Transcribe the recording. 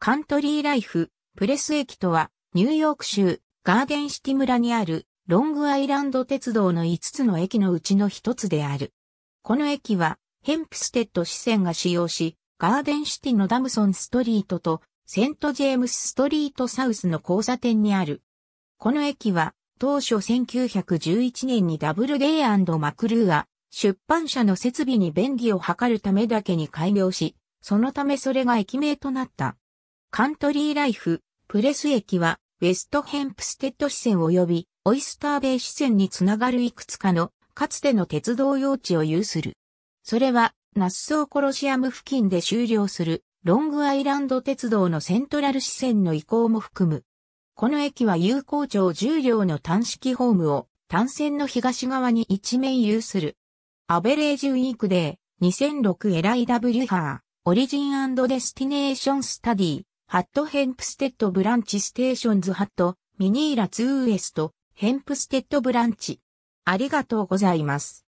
カントリーライフ、プレス駅とは、ニューヨーク州、ガーデンシティ村にある、ロングアイランド鉄道の5つの駅のうちの1つである。この駅は、ヘンプステッド支線が使用し、ガーデンシティのダムソンストリートと、セントジェームスストリートサウスの交差点にある。この駅は、当初1911年にダブルゲイマクルーア、出版社の設備に便宜を図るためだけに開業し、そのためそれが駅名となった。カントリーライフ、プレス駅は、ウェストヘンプステッド支線及び、オイスターベイ支線につながるいくつかの、かつての鉄道用地を有する。それは、ナッソーコロシアム付近で終了する、ロングアイランド鉄道のセントラル支線の移行も含む。この駅は有効町10両の単式ホームを、単線の東側に一面有する。アベレージウィークデー、2006エライ W ハー、オリジンデスティネーションスタディ、ハットヘンプステッドブランチステーションズハット、ミニーラ2ウエスト、ヘンプステッドブランチ。ありがとうございます。